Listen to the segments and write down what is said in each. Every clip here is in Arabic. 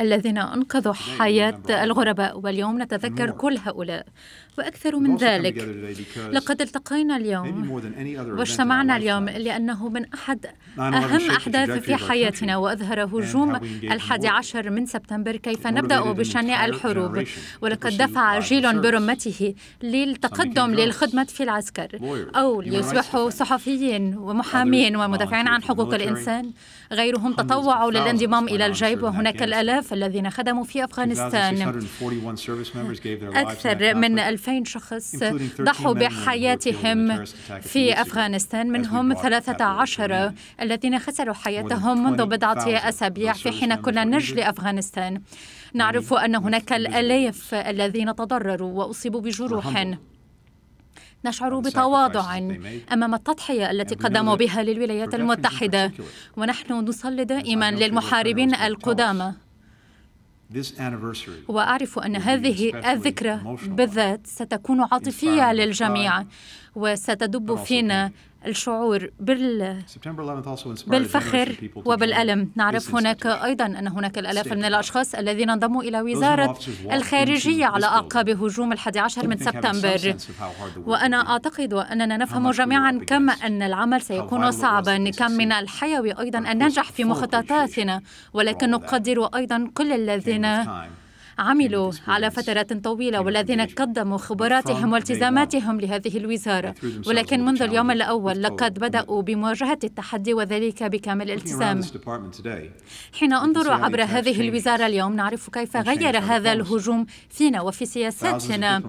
الذين أنقذوا حياة الغرباء واليوم نتذكر كل هؤلاء وأكثر من ذلك لقد التقينا اليوم واجتمعنا اليوم لأنه من أحد أهم أحداث في حياتنا وأظهر هجوم الحادي عشر من سبتمبر كيف نبدأ بشان الحروب ولقد دفع جيل برمته للتقدم للخدمة في العسكر أو ليصبحوا صحفيين ومحامين ومدافعين عن حقوق الإنسان غيرهم تطوعوا للانضمام إلى الجيب وهناك الآلاف الذين خدموا في أفغانستان أكثر من 2000 شخص ضحوا بحياتهم في أفغانستان منهم 13 الذين خسروا حياتهم منذ بضعة أسابيع في حين كنا نجلي أفغانستان نعرف أن هناك الألاف الذين تضرروا وأصيبوا بجروح نشعر بتواضع امام التضحيه التي قدموا بها للولايات المتحده ونحن نصلي دائما للمحاربين القدامى وأعرف أن هذه الذكرى بالذات ستكون عاطفية للجميع وستدب فينا الشعور بال بالفخر وبالألم نعرف هناك أيضا أن هناك الألاف من الأشخاص الذين انضموا إلى وزارة الخارجية على أعقاب هجوم الحادي عشر من سبتمبر وأنا أعتقد أننا نفهم جميعا كم أن العمل سيكون صعبا كم من الحيوي أيضا أن ننجح في مخططاتنا ولكن نقدر أيضا كل الذين عملوا على فترات طويلة والذين قدموا خبراتهم والتزاماتهم لهذه الوزارة ولكن منذ اليوم الأول لقد بدأوا بمواجهة التحدي وذلك بكامل التزام حين أنظر عبر هذه الوزارة اليوم نعرف كيف غير هذا الهجوم فينا وفي سياساتنا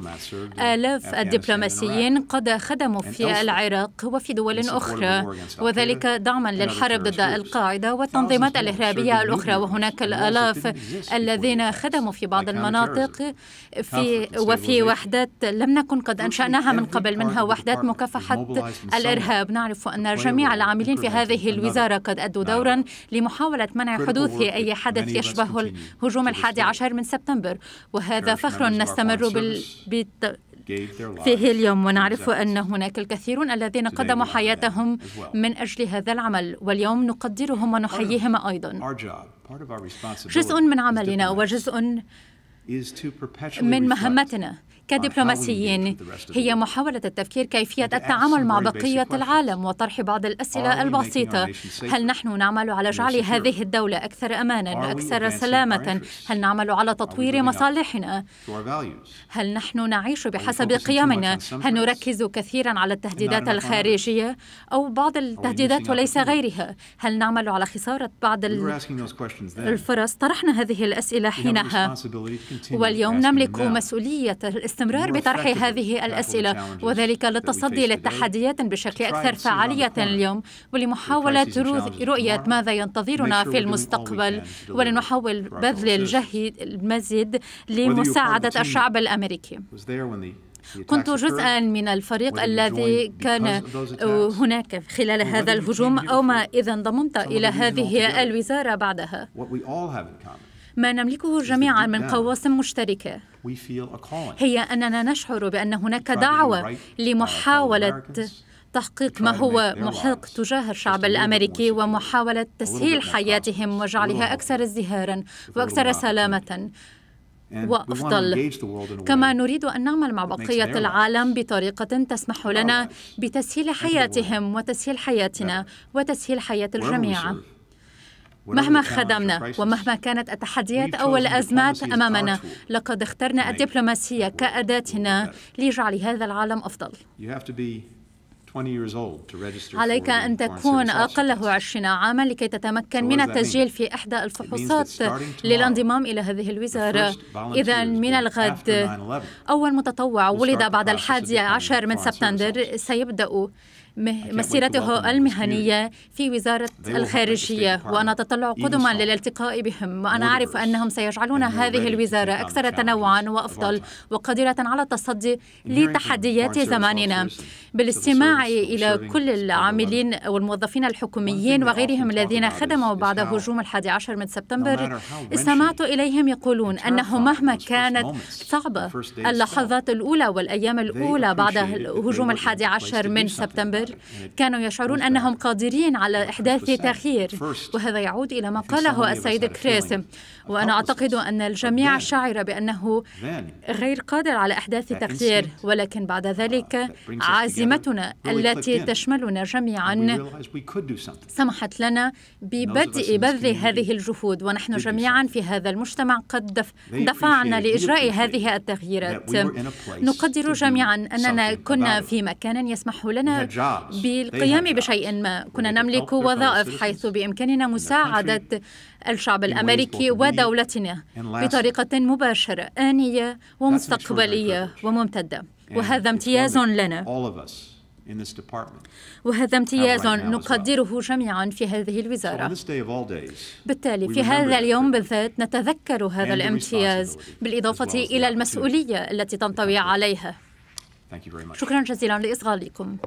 آلاف الدبلوماسيين قد خدموا في العراق وفي دول أخرى وذلك دعما للحرب ضد القاعدة والتنظيمات الإرهابية الأخرى وهناك الآلاف الذين خدموا في بعض المناطق في وفي وحدات لم نكن قد أنشأناها من قبل منها وحدات مكافحة الإرهاب نعرف أن جميع العاملين في هذه الوزارة قد أدوا دورا لمحاولة منع حدوث أي حدث يشبه الهجوم الحادي عشر من سبتمبر وهذا فخر نستمر بال... فيه اليوم ونعرف أن هناك الكثيرون الذين قدموا حياتهم من أجل هذا العمل واليوم نقدرهم ونحييهم أيضا جزء من عملنا وجزء من مهمتنا كدبلوماسيين هي محاولة التفكير كيفية التعامل مع بقية العالم وطرح بعض الأسئلة البسيطة هل نحن نعمل على جعل هذه الدولة أكثر أمانا أكثر سلامة هل نعمل على تطوير مصالحنا هل نحن نعيش بحسب قيمنا هل نركز كثيرا على التهديدات الخارجية أو بعض التهديدات وليس غيرها هل نعمل على خسارة بعض الفرص طرحنا هذه الأسئلة حينها واليوم نملك مسؤولية الاستمرار بطرح هذه الأسئلة وذلك للتصدي للتحديات بشكل أكثر فعالية اليوم ولمحاولة رؤية ماذا ينتظرنا في المستقبل ولنحاول بذل الجهد المزيد لمساعدة الشعب الأمريكي كنت جزءا من الفريق الذي كان هناك خلال هذا الهجوم أو ما إذا انضممت إلى هذه الوزارة بعدها ما نملكه جميعا من قواسم مشتركة هي أننا نشعر بأن هناك دعوة uh, لمحاولة تحقيق ما هو محق تجاه الشعب الامريكي ومحاوله تسهيل حياتهم وجعلها اكثر ازدهارا واكثر سلامه وافضل كما نريد ان نعمل مع بقيه العالم بطريقه تسمح لنا بتسهيل حياتهم وتسهيل حياتنا وتسهيل حياه الجميع مهما خدمنا ومهما كانت التحديات أو الأزمات أمامنا لقد اخترنا الدبلوماسية كأداتنا لجعل هذا العالم أفضل عليك أن تكون أقله 20 عاما لكي تتمكن من التسجيل في إحدى الفحوصات للانضمام إلى هذه الوزارة إذا من الغد أول متطوع ولد بعد الحادي عشر من سبتمبر سيبدأ مسيرته المهنية في وزارة الخارجية وأنا أتطلع قدما للالتقاء بهم وأنا أعرف أنهم سيجعلون هذه الوزارة أكثر تنوعا وأفضل وقادرة على التصدي لتحديات زماننا بالاستماع إلى كل العاملين والموظفين الحكوميين وغيرهم الذين خدموا بعد هجوم الحادي عشر من سبتمبر استمعت إليهم يقولون أنه مهما كانت صعبة اللحظات الأولى والأيام الأولى بعد هجوم الحادي عشر من سبتمبر الصدر كانوا يشعرون أنهم قادرين على إحداث تغيير وهذا يعود إلى ما قاله السيد كريس وأنا أعتقد أن الجميع شعر بأنه غير قادر على إحداث تغيير ولكن بعد آه، ذلك عازمتنا التي تشملنا جميعا سمحت لنا ببدء بذل هذه الجهود ونحن جميعا في هذا المجتمع قد دفعنا لإجراء هذه التغييرات نقدر جميعا أننا كنا في مكان يسمح لنا بالقيام إيه، نعم. بشيء ما نعم. كنا نعم. نملك وظائف حيث بإمكاننا مساعدة الشعب الأمريكي ودولتنا بطريقة مباشرة آنية ومستقبلية وممتدة وهذا امتياز لنا وهذا امتياز نقدره جميعا في هذه الوزارة بالتالي في هذا اليوم بالذات نتذكر هذا الامتياز بالإضافة إلى المسؤولية التي تنطوي عليها شكرا جزيلا لإصغائكم